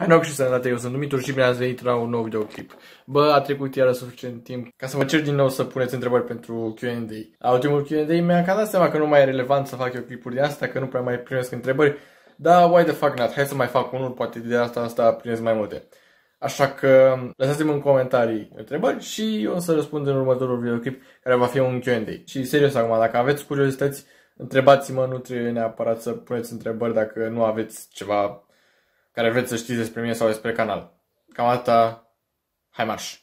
Hanoc și sănătate, eu sunt Dumitru și bine ați venit la un nou videoclip. Bă, a trecut iară suficient timp ca să vă cer din nou să puneți întrebări pentru Q&A. Ultimul Q&A mi-a cam dat seama că nu mai e relevant să fac eu clipuri de asta, că nu prea mai primesc întrebări, dar why the fuck not? Hai să mai fac unul, poate de asta asta primesc mai multe. Așa că lăsați-mi în comentarii întrebări și eu o să răspund în următorul videoclip care va fi un Q&A. Și serios acum, dacă aveți curiozități, întrebați-mă, nu trebuie neapărat să puneți întrebări dacă nu aveți ceva care vreți să știți despre mine sau despre canal. Cam atâta. Hai marș!